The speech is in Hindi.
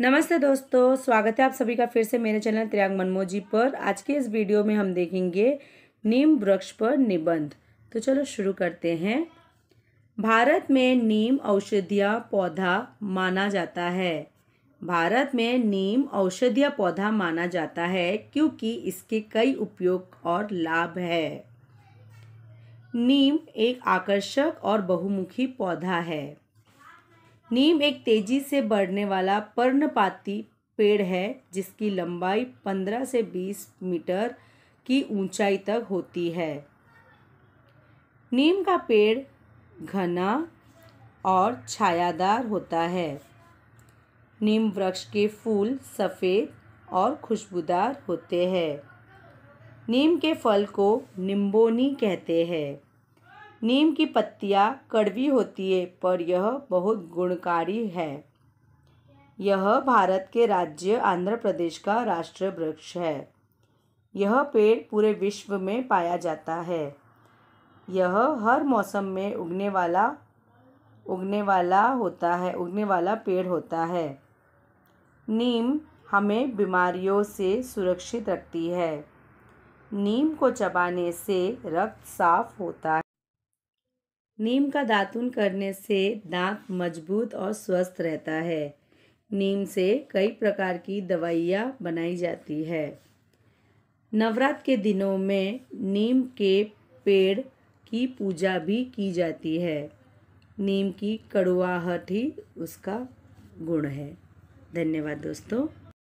नमस्ते दोस्तों स्वागत है आप सभी का फिर से मेरे चैनल त्रियांग मनमोजी पर आज के इस वीडियो में हम देखेंगे नीम वृक्ष पर निबंध तो चलो शुरू करते हैं भारत में नीम औषधीय पौधा माना जाता है भारत में नीम औषधीय पौधा माना जाता है क्योंकि इसके कई उपयोग और लाभ है नीम एक आकर्षक और बहुमुखी पौधा है नीम एक तेजी से बढ़ने वाला पर्णपाती पेड़ है जिसकी लंबाई पंद्रह से बीस मीटर की ऊंचाई तक होती है नीम का पेड़ घना और छायादार होता है नीम वृक्ष के फूल सफ़ेद और खुशबूदार होते हैं नीम के फल को निम्बोनी कहते हैं नीम की पत्तियाँ कड़वी होती है पर यह बहुत गुणकारी है यह भारत के राज्य आंध्र प्रदेश का राष्ट्रीय वृक्ष है यह पेड़ पूरे विश्व में पाया जाता है यह हर मौसम में उगने वाला उगने वाला होता है उगने वाला पेड़ होता है नीम हमें बीमारियों से सुरक्षित रखती है नीम को चबाने से रक्त साफ होता है नीम का दातुन करने से दांत मजबूत और स्वस्थ रहता है नीम से कई प्रकार की दवाइयाँ बनाई जाती है नवरात्र के दिनों में नीम के पेड़ की पूजा भी की जाती है नीम की कड़ुआहट ही उसका गुण है धन्यवाद दोस्तों